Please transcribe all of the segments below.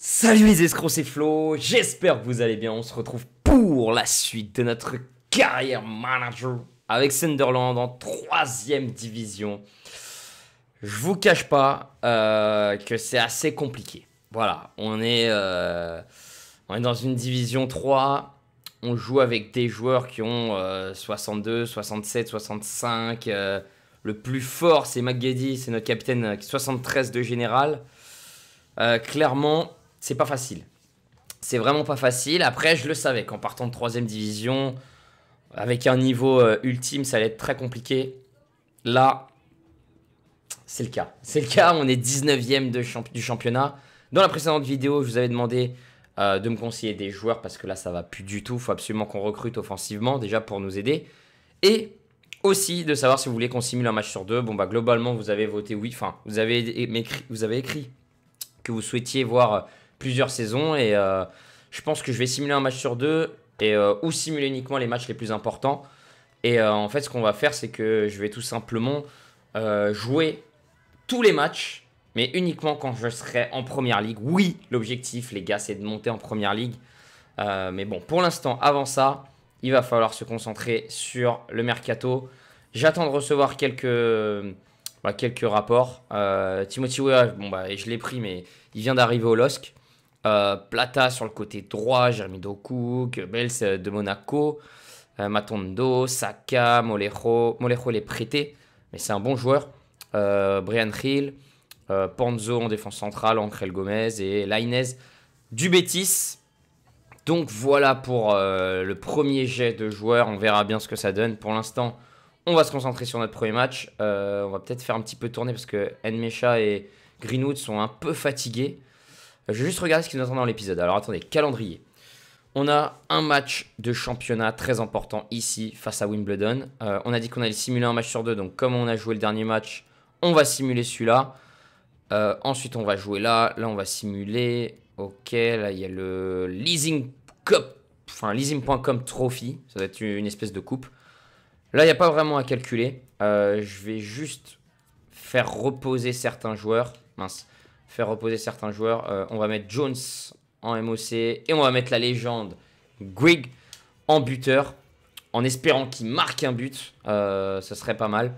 Salut les escrocs, et Flo, j'espère que vous allez bien, on se retrouve pour la suite de notre carrière manager avec Sunderland en troisième division. Je vous cache pas euh, que c'est assez compliqué. Voilà, on est, euh, on est dans une division 3, on joue avec des joueurs qui ont 62, 67, 65. le plus fort, c'est McGeddy, c'est notre capitaine 73 euh, de général. clairement, c'est pas facile. C'est vraiment pas facile. Après, je le savais qu'en partant de 3 troisième division, avec un niveau euh, ultime, ça allait être très compliqué. Là, c'est le cas. C'est le cas, on est 19ème du championnat. Dans la précédente vidéo, je vous avais demandé euh, de me conseiller des joueurs parce que là, ça va plus du tout. Il faut absolument qu'on recrute offensivement déjà pour nous aider. Et aussi de savoir si vous voulez qu'on simule un match sur deux. Bon, bah globalement, vous avez voté oui. Enfin, vous avez, vous avez écrit que vous souhaitiez voir plusieurs saisons et euh, je pense que je vais simuler un match sur deux et euh, ou simuler uniquement les matchs les plus importants. Et euh, en fait, ce qu'on va faire, c'est que je vais tout simplement jouer tous les matchs, mais uniquement quand je serai en première ligue. Oui, l'objectif, les gars, c'est de monter en première ligue. mais bon, pour l'instant, avant ça, il va falloir se concentrer sur le mercato. J'attends de recevoir quelques, bah, quelques rapports. Timothy bon, bah, je l'ai pris, mais il vient d'arriver au LOSC. Euh, Plata sur le côté droit, Jeremy Doku, Goebbels euh, de Monaco, euh, Matondo, Saka, Molejo. Molejo est prêté, mais c'est un bon joueur. Brian Hill, Panzo en défense centrale, Ancrel Gomez et Lainez du Bétis. Donc voilà pour le premier jet de joueurs. On verra bien ce que ça donne. Pour l'instant, on va se concentrer sur notre premier match. on va peut-être faire un petit peu tourner parce que Enmecha et Greenwood sont un peu fatigués. Je vais juste regarder ce qui nous attend dans l'épisode. Alors attendez, calendrier. On a un match de championnat très important ici face à Wimbledon. Euh, on a dit qu'on allait simuler un match sur deux, donc comme on a joué le dernier match, on va simuler celui-là. Euh, ensuite, on va jouer là. Là, on va simuler. Ok, là, il y a le Leasing Cup. Enfin, leasing.com trophy. Ça doit être une espèce de coupe. Là, il n'y a pas vraiment à calculer. Euh, je vais juste faire reposer certains joueurs. Mince faire reposer certains joueurs. Euh, on va mettre Jones en MOC et on va mettre la légende Gwig en buteur en espérant qu'il marque un but. Euh, ce serait pas mal.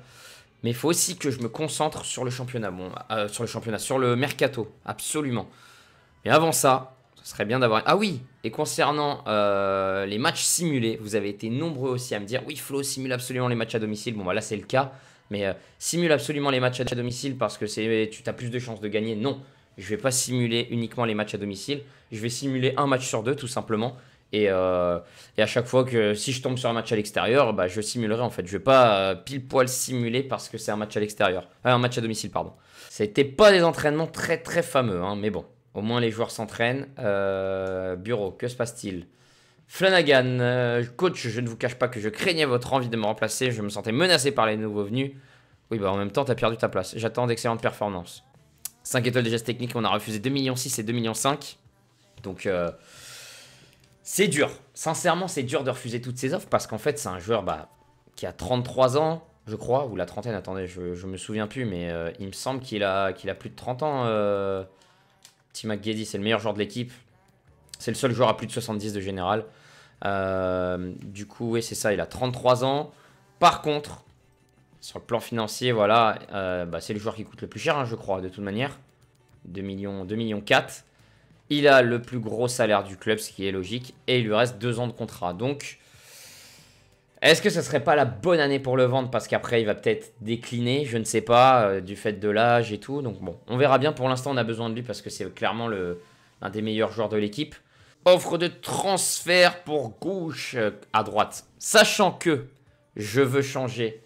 Mais il faut aussi que je me concentre sur le championnat. Euh, sur le championnat, sur le mercato, absolument. Mais avant ça, ce serait bien d'avoir... Ah oui, et concernant les matchs simulés, vous avez été nombreux aussi à me dire, oui Flo, simule absolument les matchs à domicile. Bon, bah là c'est le cas. Mais euh, simule absolument les matchs à domicile parce que tu as plus de chances de gagner. Non, je vais pas simuler uniquement les matchs à domicile. Je vais simuler un match sur deux, tout simplement. Et, euh, et à chaque fois que si je tombe sur un match à l'extérieur, bah, je simulerai en fait. Je vais pas euh, pile poil simuler parce que c'est un match à l'extérieur. un match à domicile, pardon. C'était pas des entraînements très très fameux, hein, mais bon. Au moins les joueurs s'entraînent. bureau, que se passe-t-il Flanagan, euh, coach, je ne vous cache pas que je craignais votre envie de me remplacer, je me sentais menacé par les nouveaux venus. Oui, bah en même temps, t'as perdu ta place. J'attends d'excellentes performances. 5 étoiles de gestes techniques, on a refusé 2 millions 6 et 2 millions 5. Donc, euh, c'est dur. Sincèrement, c'est dur de refuser toutes ces offres parce qu'en fait, c'est un joueur bah, qui a 33 ans, je crois, ou la trentaine, attendez, je, me souviens plus, mais euh, il me semble qu'il a, a plus de 30 ans. Tim McGeddy, c'est le meilleur joueur de l'équipe. C'est le seul joueur à plus de 70 de général. Euh, du coup, oui, c'est ça, il a 33 ans. Par contre, sur le plan financier, voilà, euh, bah, c'est le joueur qui coûte le plus cher, hein, je crois, de toute manière. 2 millions, 2 millions 4. Il a le plus gros salaire du club, ce qui est logique, et il lui reste 2 ans de contrat. Donc, est-ce que ce ne serait pas la bonne année pour le vendre Parce qu'après, il va peut-être décliner, je ne sais pas, euh, du fait de l'âge et tout. Donc bon, on verra bien. Pour l'instant, on a besoin de lui parce que c'est clairement l'un des meilleurs joueurs de l'équipe offre de transfert pour gauche euh, à droite. Sachant que je veux changer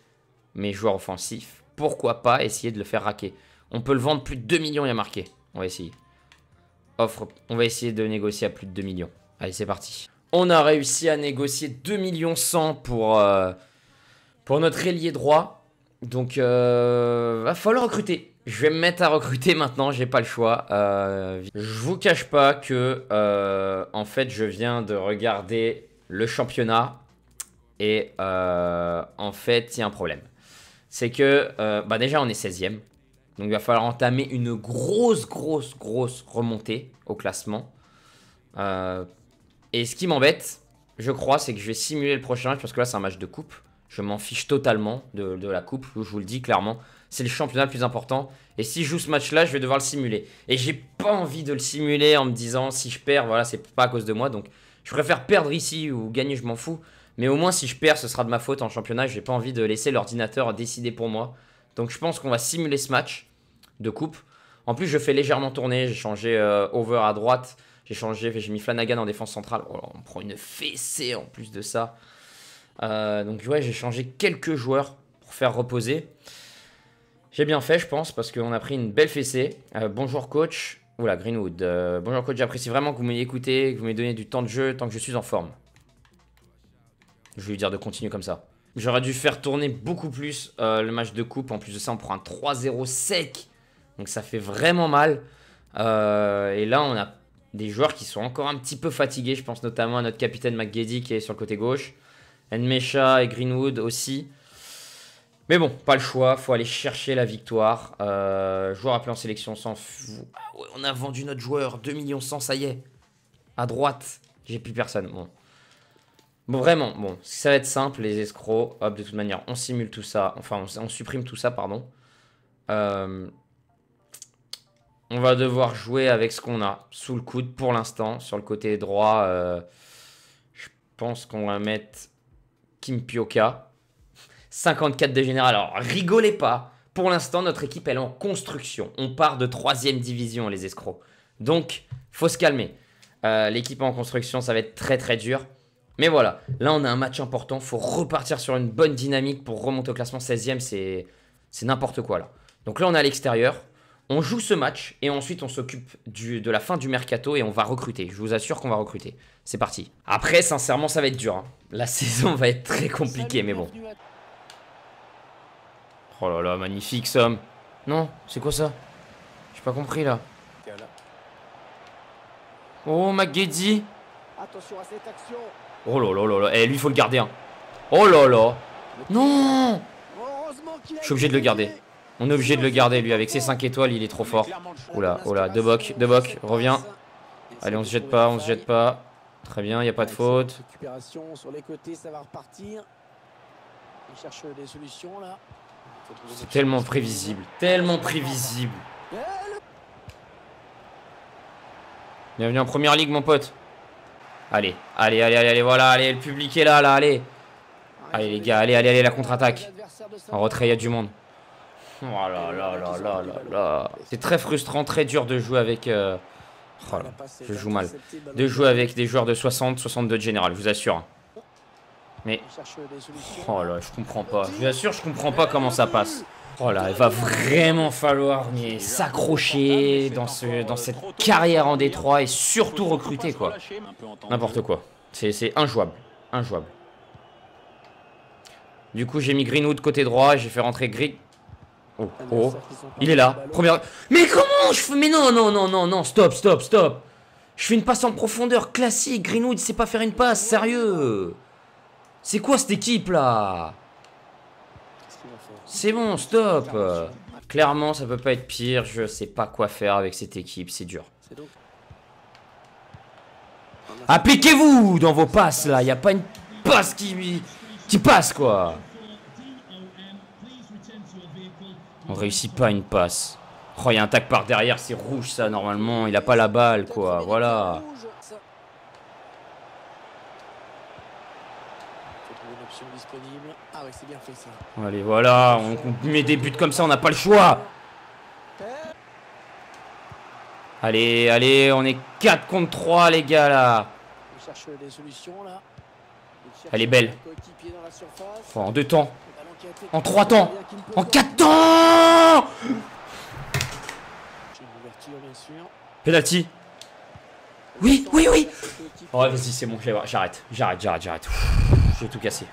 mes joueurs offensifs, pourquoi pas essayer de le faire raquer On peut le vendre plus de 2 millions, il y a marqué. On va essayer. Offre, on va essayer de négocier à plus de 2 millions. Allez, c'est parti. On a réussi à négocier 2 millions 100 pour, euh, pour notre ailier droit. Donc, euh, va falloir recruter. Je vais me mettre à recruter maintenant, j'ai pas le choix. Euh, je vous cache pas que, euh, en fait, je viens de regarder le championnat et euh, en fait, il y a un problème. C'est que, bah déjà, on est 16ème. Donc, il va falloir entamer une grosse, grosse, grosse remontée au classement. et ce qui m'embête, je crois, c'est que je vais simuler le prochain match parce que là, c'est un match de coupe. Je m'en fiche totalement de la coupe, je vous le dis clairement c'est le championnat le plus important. Et si je joue ce match-là, je vais devoir le simuler. Et j'ai pas envie de le simuler en me disant si je perds, voilà, c'est pas à cause de moi. Donc je préfère perdre ici ou gagner, je m'en fous. Mais au moins, si je perds, ce sera de ma faute en championnat. J'ai pas envie de laisser l'ordinateur décider pour moi. Donc je pense qu'on va simuler ce match de coupe. En plus, je fais légèrement tourner. J'ai changé euh, over à droite. J'ai changé, j'ai mis Flanagan en défense centrale. Oh, on prend une fessée en plus de ça. Euh, donc ouais, j'ai changé quelques joueurs pour faire reposer. J'ai bien fait, je pense, parce qu'on a pris une belle fessée. Euh, bonjour coach. Oula, Greenwood. Euh, bonjour coach, j'apprécie vraiment que vous m'ayez écouté, que vous m'ayez donné du temps de jeu tant que je suis en forme. Je vais lui dire de continuer comme ça. J'aurais dû faire tourner beaucoup plus euh, le match de coupe. En plus de ça, on prend un 3-0 sec. Donc ça fait vraiment mal. et là, on a des joueurs qui sont encore un petit peu fatigués. Je pense notamment à notre capitaine McGeady qui est sur le côté gauche. Nmecha et Greenwood aussi. Mais bon, pas le choix, faut aller chercher la victoire. Euh, joueur appelé en sélection sans... Ah on a vendu notre joueur, 2 millions 100, ça y est. À droite, j'ai plus personne. Bon. bon, vraiment, bon, ça va être simple, les escrocs. Hop, de toute manière, on simule tout ça. Enfin, on, supprime tout ça, pardon. Euh, on va devoir jouer avec ce qu'on a sous le coude pour l'instant. Sur le côté droit, euh, je pense qu'on va mettre Kimpioka. 54 de général. Alors rigolez pas. Pour l'instant, notre équipe elle est en construction. On part de troisième division, les escrocs. Donc, faut se calmer. l'équipe euh, L'équipe en construction, ça va être très très dur. Mais voilà, là on a un match important. Faut repartir sur une bonne dynamique pour remonter au classement 16ème. C'est n'importe quoi là. Donc là on est à l'extérieur. On joue ce match et ensuite on s'occupe de la fin du mercato et on va recruter. Je vous assure qu'on va recruter. C'est parti. Après, sincèrement, ça va être dur. Hein. La saison va être très compliquée, mais bon. Oh là là, magnifique somme. Non, c'est quoi ça J'ai pas compris là. Oh, McGeddy. Oh là là là là. Eh, lui, il faut le garder. Hein. Oh là là. Non Je suis obligé de le garder. On est obligé de le garder, lui. Avec ses 5 étoiles, il est trop fort. Oula, oula. Deux bocs, Reviens. Allez, on se jette pas, on se jette pas. Très bien, il n'y a pas de faute. Il cherche des solutions là. C'est tellement prévisible, tellement prévisible. Bienvenue en première ligue, mon pote. Allez, allez, allez, allez, voilà, allez, le public est là, là, allez. Allez, les gars, allez, allez, allez, la contre-attaque. En retrait, il y a du monde. Oh là là là là là C'est très frustrant, très dur de jouer avec. Euh, oh là, je joue mal. De jouer avec des joueurs de 60, 62 de général, je vous assure. Mais... Oh là, je comprends pas. Je sûr je comprends pas comment ça passe. Oh là, il va vraiment falloir s'accrocher dans, ce, dans cette carrière en Détroit et surtout recruter, quoi. N'importe quoi. C'est injouable. Injouable. Du coup, j'ai mis Greenwood côté droit, j'ai fait rentrer Greg... Oh, ah, oh, il est là. Première... Mais comment je fais... Mais non, non, non, non, non, stop, stop, stop. Je fais une passe en profondeur classique. Greenwood, il sait pas faire une passe, sérieux. C'est quoi cette équipe là C'est bon, stop Clairement, ça peut pas être pire. Je sais pas quoi faire avec cette équipe, c'est dur. Appliquez-vous dans vos passes là, il a pas une passe qui, qui passe quoi. On réussit pas une passe. Oh, il y a un tac par derrière, c'est rouge ça normalement, il a pas la balle quoi, voilà. Ah ouais, c'est bien fait ça. Allez, voilà, on, on met des buts comme ça, on n'a pas le choix. Allez, allez, on est 4 contre 3 les gars là. On cherche des solutions là. Elle est belle. Enfin, en deux temps. En 3 temps. En 4 temps Penalty. Oui, oui, oui. Ouais oh, vas-y, c'est bon, j'arrête, j'arrête, j'arrête, j'arrête. J'ai tout cassé.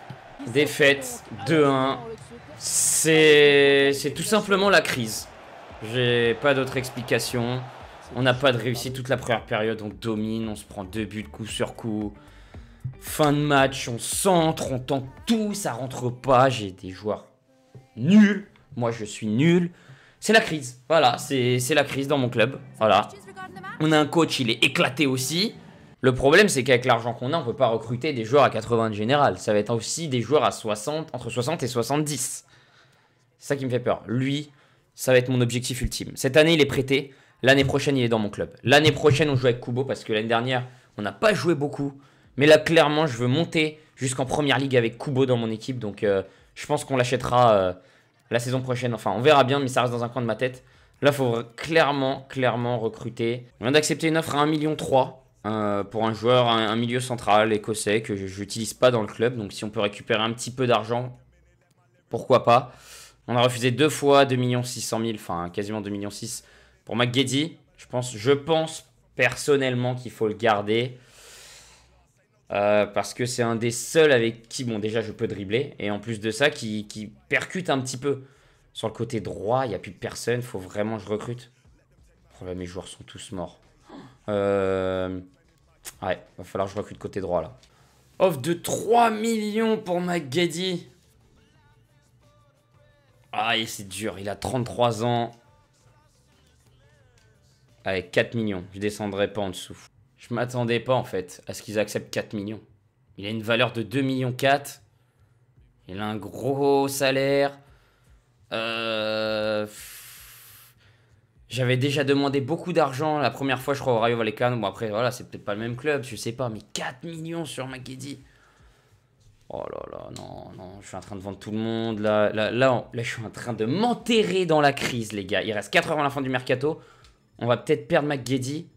Défaite 2-1. C'est tout simplement la crise. J'ai pas d'autre explication. On n'a pas de réussite toute la première période. On domine, on se prend deux buts coup sur coup. Fin de match, on centre, on tente tout, ça rentre pas. J'ai des joueurs nuls. Moi, je suis nul. C'est la crise. Voilà, c'est la crise dans mon club. Voilà. On a un coach, il est éclaté aussi. Le problème, c'est qu'avec l'argent qu'on a, on peut pas recruter des joueurs à 80 de général. Ça va être aussi des joueurs à 60, entre 60 et 70. C'est ça qui me fait peur. Lui, ça va être mon objectif ultime. Cette année, il est prêté. L'année prochaine, il est dans mon club. L'année prochaine, on joue avec Kubo parce que l'année dernière, on n'a pas joué beaucoup. Mais là, clairement, je veux monter jusqu'en première ligue avec Kubo dans mon équipe. Donc, euh, je pense qu'on l'achètera euh, la saison prochaine. Enfin, on verra bien, mais ça reste dans un coin de ma tête. Là, il faut clairement, clairement recruter. On vient d'accepter une offre à 1,3 million. Euh, pour un joueur, un, milieu central écossais que j'utilise pas dans le club. Donc si on peut récupérer un petit peu d'argent, pourquoi pas. On a refusé deux fois 2 600 000, enfin quasiment 2 millions 6 pour McGeddy. Je pense, je pense personnellement qu'il faut le garder. Euh, parce que c'est un des seuls avec qui, bon déjà je peux dribbler, et en plus de ça, qui, percute un petit peu. Sur le côté droit, il n'y a plus personne, faut vraiment que je recrute. Oh là, mes joueurs sont tous morts. Euh... Ouais, va falloir que je de côté droit là. Offre de 3 millions pour McGaddy. Aïe ah, c'est dur, il a 33 ans. Avec 4 millions, je descendrai pas en dessous. Je m'attendais pas en fait à ce qu'ils acceptent 4 millions. Il a une valeur de 2 millions 4. Il a un gros salaire. Euh... J'avais déjà demandé beaucoup d'argent la première fois, je crois, au Rayo Vallecano. Bon, après, voilà, c'est peut-être pas le même club, je sais pas, mais 4 millions sur Makedi. Oh là là, non, non, je suis en train de vendre tout le monde. Là, là, je suis en train de m'enterrer dans la crise, les gars. Il reste 4 heures à la fin du mercato. On va peut-être perdre McGeddy.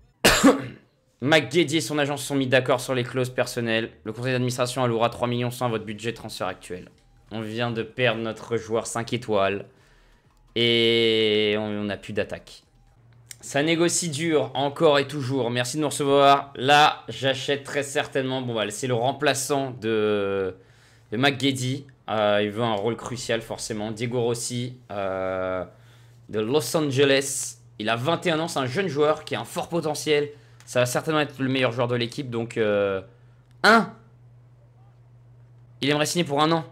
McGeddy et son agence sont mis d'accord sur les clauses personnelles. Le conseil d'administration allouera 3 millions sans votre budget transfert actuel. On vient de perdre notre joueur 5 étoiles. Et on n'a plus d'attaque. Ça négocie dur, encore et toujours. Merci de nous recevoir. Là, j'achète très certainement... Bon, voilà, bah, c'est le remplaçant de, de McGeddy. Euh, il veut un rôle crucial, forcément. Diego Rossi, euh, de Los Angeles. Il a 21 ans, c'est un jeune joueur qui a un fort potentiel. Ça va certainement être le meilleur joueur de l'équipe. Donc, 1 euh, Il aimerait signer pour un an.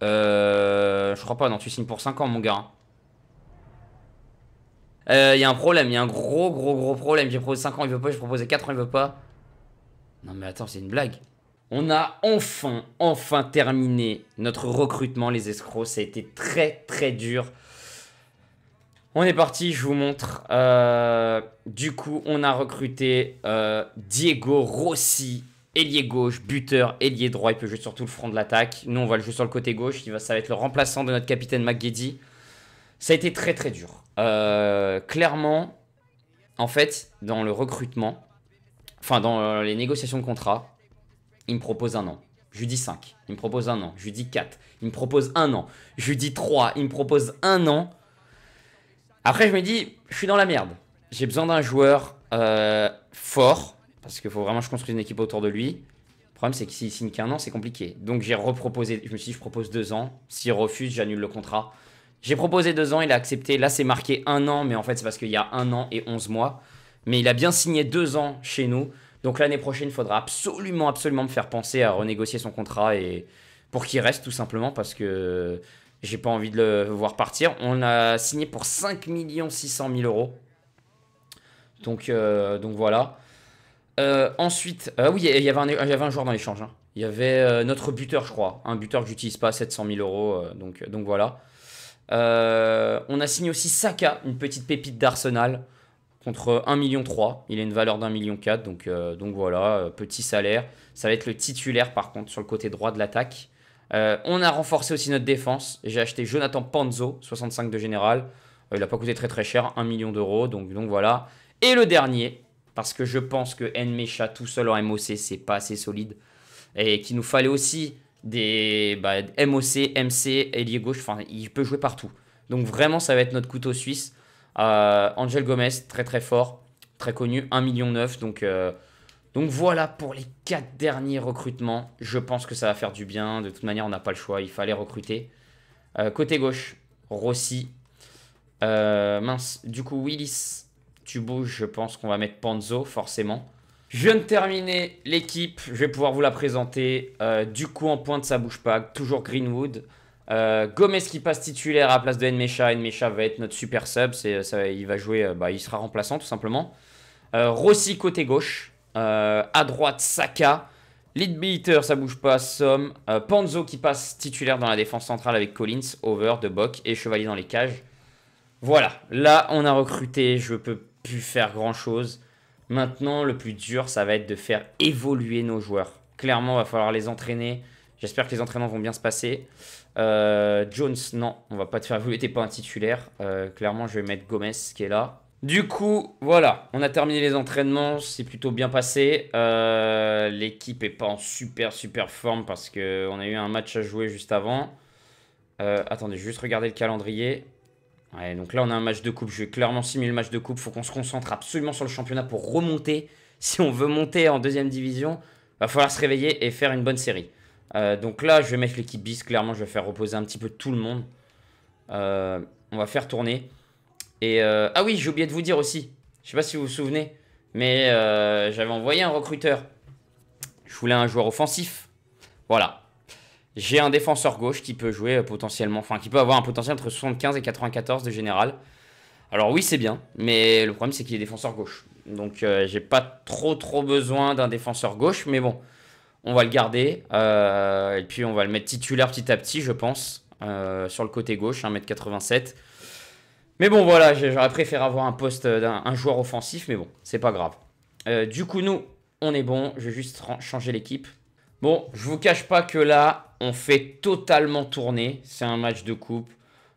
je crois pas, non, tu signes pour 5 ans, mon gars. Hein. Il euh, y a un problème, il y a un gros gros gros problème. J'ai proposé 5 ans, il veut pas, j'ai proposé 4 ans, il veut pas. Non mais attends, c'est une blague. On a enfin, enfin terminé notre recrutement, les escrocs. Ça a été très très dur. On est parti, je vous montre. Euh, du coup, on a recruté euh, Diego Rossi, ailier gauche, buteur, ailier droit. Il peut jouer sur tout le front de l'attaque. Nous, on va le jouer sur le côté gauche. va, ça va être le remplaçant de notre capitaine McGeddy. Ça a été très très dur. Euh, clairement, en fait, dans le recrutement, enfin dans euh, les négociations de contrat, il me propose un an. Je lui dis 5, il me propose un an. Je lui dis 4, il me propose un an. Je lui dis 3, il me propose un an. Après, je me dis, je suis dans la merde. J'ai besoin d'un joueur euh, fort, parce qu'il faut vraiment que je construise une équipe autour de lui. Le problème, c'est que s'il signe qu'un an, c'est compliqué. Donc j'ai reproposé, je me suis dit, je propose deux ans. S'il refuse, j'annule le contrat. J'ai proposé deux ans, il a accepté. Là, c'est marqué un an, mais en fait, c'est parce qu'il y a un an et 11 mois. Mais il a bien signé deux ans chez nous. Donc l'année prochaine, il faudra absolument, absolument me faire penser à renégocier son contrat et pour qu'il reste tout simplement parce que j'ai pas envie de le voir partir. On a signé pour 5 600 000 euros. Donc, euh, donc voilà. ensuite, oui, il y avait un, joueur dans l'échange. Hein. Il y avait euh, notre buteur, je crois. Un buteur que j'utilise pas, 700 000 euros. Euh, donc, donc voilà. Euh, on a signé aussi Saka, une petite pépite d'Arsenal, contre 1,3 million. Il a une valeur d'un million 4, donc, euh, donc voilà, euh, petit salaire. Ça va être le titulaire par contre sur le côté droit de l'attaque. on a renforcé aussi notre défense. J'ai acheté Jonathan Panzo, 65 de général. il n'a pas coûté très très cher, 1 million d'euros, donc, donc voilà. Et le dernier, parce que je pense que Nmecha tout seul en MOC, c'est pas assez solide. Et qu'il nous fallait aussi des bah, MOC, MC, ailier gauche, enfin il peut jouer partout. Donc vraiment ça va être notre couteau suisse. Euh, Angel Gomez, très très fort, très connu, 1,9 million. Donc, euh, donc voilà pour les 4 derniers recrutements. Je pense que ça va faire du bien. De toute manière, on n'a pas le choix, il fallait recruter. Euh, côté gauche, Rossi. mince, du coup Willis, tu bouges, je pense qu'on va mettre Panzo forcément. Je viens de terminer l'équipe, je vais pouvoir vous la présenter. Euh, du coup, en pointe, ça bouge pas, toujours Greenwood. Euh, Gomez qui passe titulaire à la place de Nmecha. Enmecha va être notre super sub, euh, ça, il va jouer, bah, il sera remplaçant tout simplement. Rossi côté gauche, à droite Saka. Leadbeater ça bouge pas, Somme. Panzo qui passe titulaire dans la défense centrale avec Collins, Over, Bock et Chevalier dans les cages. Voilà, là on a recruté, je peux plus faire grand chose. Maintenant, le plus dur, ça va être de faire évoluer nos joueurs. Clairement, il va falloir les entraîner. J'espère que les entraînements vont bien se passer. Euh, Jones, non, on va pas te faire évoluer, t'es pas un titulaire. Euh, clairement, je vais mettre Gomez qui est là. Du coup, voilà, on a terminé les entraînements, c'est plutôt bien passé. Euh, l'équipe est pas en super super forme parce qu'on a eu un match à jouer juste avant. attendez, juste regarder le calendrier donc là, on a un match de coupe. Je vais clairement simuler le match de coupe. Faut qu'on se concentre absolument sur le championnat pour remonter. Si on veut monter en deuxième division, va falloir se réveiller et faire une bonne série. Euh, donc là, je vais mettre l'équipe bis. Clairement, je vais faire reposer un petit peu tout le monde. Euh, on va faire tourner. Et euh, ah oui, j'ai oublié de vous dire aussi. Je sais pas si vous vous souvenez, mais j'avais envoyé un recruteur. Je voulais un joueur offensif. Voilà. J'ai un défenseur gauche qui peut jouer euh, potentiellement, enfin qui peut avoir un potentiel entre 75 et 94 de général. Alors oui, c'est bien, mais le problème c'est qu'il est défenseur gauche. Donc euh, j'ai pas trop trop besoin d'un défenseur gauche, mais bon, on va le garder. Euh, et puis on va le mettre titulaire petit à petit, je pense, sur le côté gauche, 1m87. Mais bon, voilà, j'aurais préféré avoir un poste d'un joueur offensif, mais bon, c'est pas grave. du coup, nous, on est bon. Je vais juste changer l'équipe. Bon, je vous cache pas que là, on fait totalement tourner. C'est un match de coupe.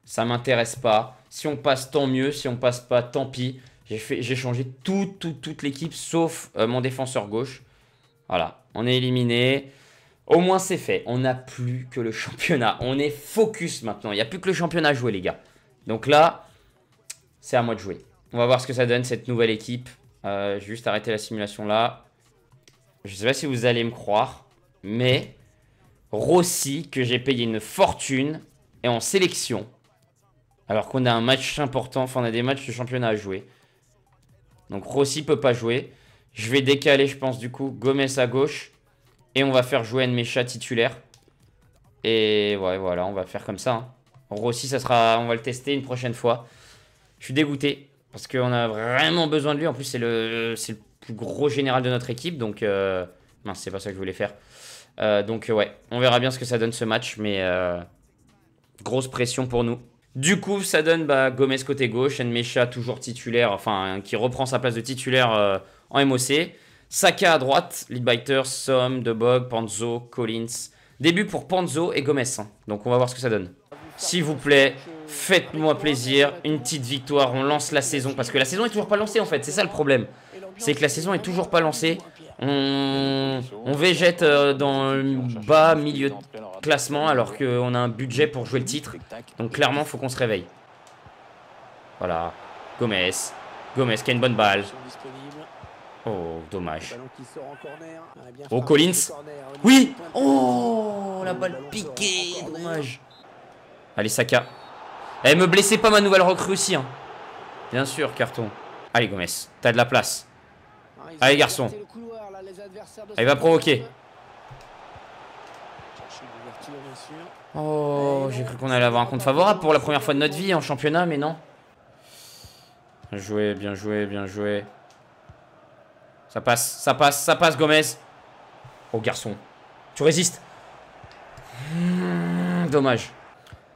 Ça m'intéresse pas. Si on passe, tant mieux. Si on passe pas, tant pis. J'ai changé tout, toute l'équipe sauf euh, mon défenseur gauche. Voilà, on est éliminé. Au moins c'est fait. On n'a plus que le championnat. On est focus maintenant. Il n'y a plus que le championnat à jouer, les gars. Donc là, c'est à moi de jouer. On va voir ce que ça donne cette nouvelle équipe. Euh, juste arrêter la simulation là. Je ne sais pas si vous allez me croire, mais Rossi, que j'ai payé une fortune, Et en sélection. Alors qu'on a un match important, enfin on a des matchs de championnat à jouer. Donc Rossi peut pas jouer. Je vais décaler, je pense, du coup, Gomez à gauche. Et on va faire jouer Nmecha titulaire. Et ouais, voilà, on va faire comme ça. Hein. Rossi, ça sera, on va le tester une prochaine fois. Je suis dégoûté parce qu'on a vraiment besoin de lui. En plus, c'est le, le plus gros général de notre équipe. Donc, euh, c'est pas ça que je voulais faire. Euh, donc ouais, on verra bien ce que ça donne ce match, mais euh, grosse pression pour nous. Du coup, ça donne bah, Gomez côté gauche, Enmecha toujours titulaire, enfin qui reprend sa place de titulaire euh, en MOC. Saka à droite, Leadbiter, Somme, debog, Panzo, Collins. Début pour Panzo et Gomez. Hein. Donc on va voir ce que ça donne. S'il vous plaît, faites-moi plaisir, une petite victoire, on lance la saison. Parce que la saison est toujours pas lancée en fait, c'est ça le problème. C'est que la saison est toujours pas lancée. On, végète euh, dans le bas milieu de classement alors qu'on a un budget pour jouer le titre. Donc clairement, faut qu'on se réveille. Voilà. Gomez. Gomez qui a une bonne balle. Oh, dommage. Oh, Collins. Oui Oh, la balle piquée. Dommage. Allez, Saka. Eh, me blessez pas ma nouvelle recrue aussi. Hein. Bien sûr, carton. Allez, Gomez. T'as de la place. Allez, garçon. Ah, il va provoquer. Oh, j'ai cru qu'on allait avoir un compte favorable pour la première fois de notre vie en championnat, mais non. Bien joué, bien joué, bien joué. Ça passe, ça passe, ça passe, Gomez. Oh, garçon. Tu résistes. Hmm, dommage.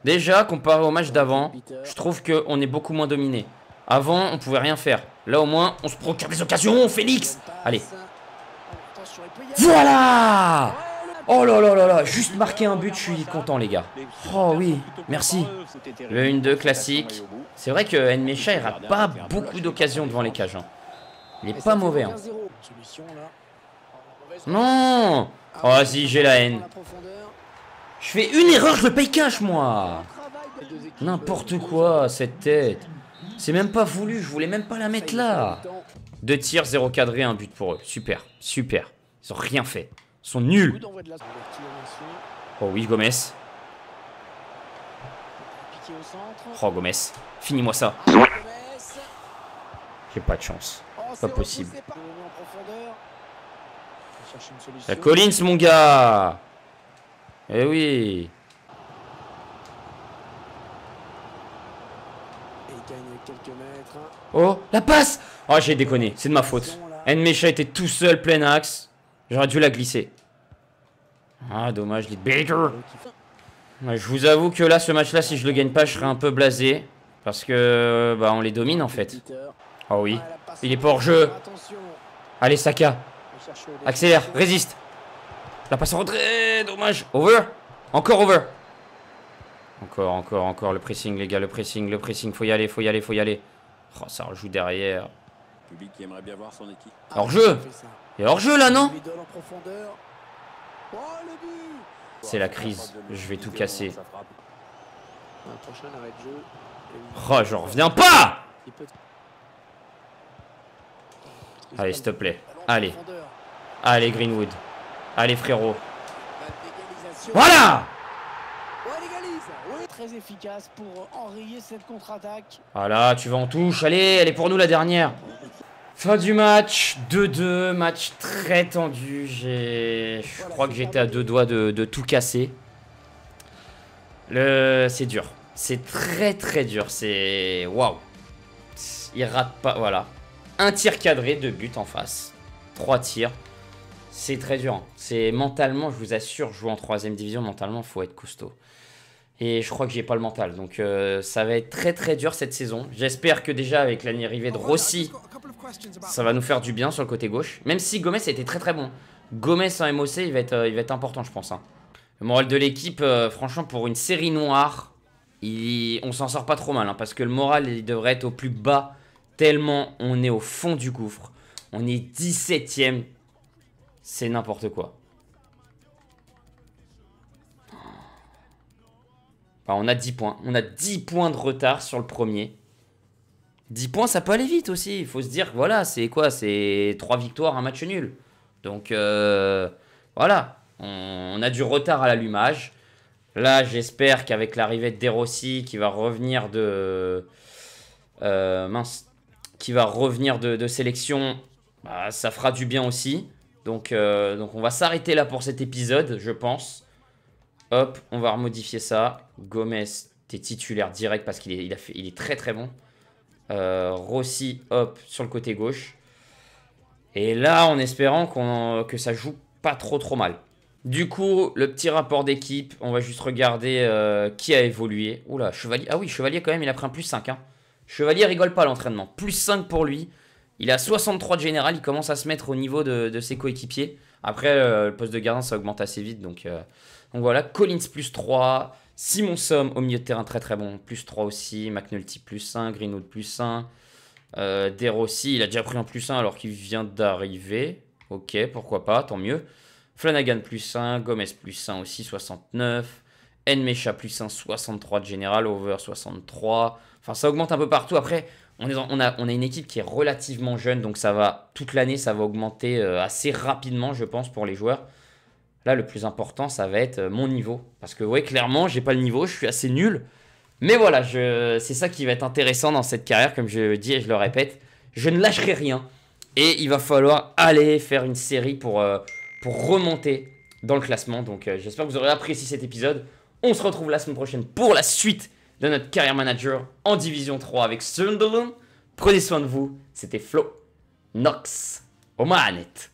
Déjà, comparé au match d'avant, je trouve qu'on est beaucoup moins dominé. Avant, on pouvait rien faire. Là, au moins, on se procure des occasions, Félix Allez, voilà Oh là là là là Juste marqué un but, je suis content, les gars. Oh oui, merci. Le 1-2 classique. C'est vrai que Nmecha, il rate pas beaucoup d'occasions devant les cages. Hein. Il est pas mauvais. Hein. Non ah, Oh, vas-y, j'ai la haine. Je fais une erreur, je le paye cash, moi N'importe quoi, cette tête. C'est même pas voulu, je voulais même pas la mettre là. Deux tirs, zéro cadré, un but pour eux. Super, super. Ils ont rien fait. Ils sont nuls. Oh oui, Gomez. Oh, Gomez. Finis-moi ça. Ah, j'ai pas de chance. Oh, pas possible. La eh, Collins, mon gars. Eh oui. Hein. Oh, la passe Oh, j'ai déconné, c'est de ma faute. Nmecha était tout seul, plein axe. J'aurais dû la glisser. Ah, dommage, les Baker. je vous avoue que là, ce match-là, si je le gagne pas, je serai un peu blasé. Parce que, bah, on les domine, en fait. oh, oui. Il est pas hors-jeu. Allez, Saka. Accélère, résiste. La passe en retrait, dommage. Over. Encore over. Encore, encore, encore. Le pressing, les gars, le pressing, le pressing. Faut y aller, faut y aller, faut y aller. Oh, ça rejoue derrière. Hors-jeu. Et hors-jeu là, non oh, C'est la crise. Je vais tout casser. Oh, j'en reviens pas Allez, s'il te plaît. Allez. Allez, Greenwood. Allez, frérot. Voilà Très efficace pour enrayer cette contre-attaque. Voilà, tu vas en touche. Allez, elle est pour nous la dernière. Fin du match, 2-2, match très tendu. Je crois que j'étais à deux doigts de, tout casser. Le... C'est dur. C'est très très dur. C'est... Waouh. Il rate pas... Voilà. Un tir cadré, deux buts en face. Trois tirs. C'est très dur. Hein. C'est mentalement, je vous assure, jouer en troisième division, mentalement, faut être costaud. Et je crois que j'ai pas le mental. Donc euh, ça va être très très dur cette saison. J'espère que déjà avec l'arrivée de Rossi, ça va nous faire du bien sur le côté gauche. Même si Gomez a été très très bon. Gomez en MOC, il va être, euh, il va être important, je pense. Hein. Le moral de l'équipe, euh, franchement, pour une série noire, on s'en sort pas trop mal. Hein, parce que le moral, il devrait être au plus bas. Tellement on est au fond du gouffre. On est 17ème. C'est n'importe quoi. on a 10 points. On a points de retard sur le premier. 10 points, ça peut aller vite aussi. Il faut se dire, voilà, c'est quoi C'est 3 victoires, un match nul. Donc, euh, voilà. On, a du retard à l'allumage. Là, j'espère qu'avec l'arrivée de Derossi, qui va revenir de... Euh, qui va revenir de, sélection, bah, ça fera du bien aussi. Donc, euh, donc on va s'arrêter là pour cet épisode, je pense. Hop, on va remodifier ça. Gomez, t'es titulaire direct parce qu'il est, il a fait, il est très très bon. Euh, Rossi, hop, sur le côté gauche. Et là, en espérant qu'on, que ça joue pas trop trop mal. Du coup, le petit rapport d'équipe, on va juste regarder euh, qui a évolué. Oula, Chevalier, ah oui, Chevalier quand même, il a pris un plus 5. Hein. Chevalier rigole pas l'entraînement, plus 5 pour lui. Il a 63 de général, il commence à se mettre au niveau de, ses coéquipiers. Après, euh, le poste de gardien, ça augmente assez vite, donc donc voilà, Collins plus 3, Simon Somme au milieu de terrain très très bon, plus 3 aussi, McNulty plus 1, Greenwood plus 1, euh, Derossi, il a déjà pris un plus 1 alors qu'il vient d'arriver. Ok, pourquoi pas, tant mieux. Flanagan plus 1, Gomez plus 1 aussi, 69. Enmecha plus 1, 63 de général, over 63. Enfin, ça augmente un peu partout. Après, on, a, on a, une équipe qui est relativement jeune, donc ça va, toute l'année, ça va augmenter euh, assez rapidement, je pense, pour les joueurs. Là, le plus important, ça va être euh, mon niveau. Parce que, voyez, clairement, j'ai pas le niveau, je suis assez nul. Mais voilà, c'est ça qui va être intéressant dans cette carrière, comme je le dis et je le répète. Je ne lâcherai rien. Et il va falloir aller faire une série pour, euh, pour remonter dans le classement. Donc, euh, j'espère que vous aurez apprécié cet épisode. On se retrouve la semaine prochaine pour la suite de notre carrière manager en Division 3 avec Sunderland. Prenez soin de vous. C'était Flo Nox. Annette.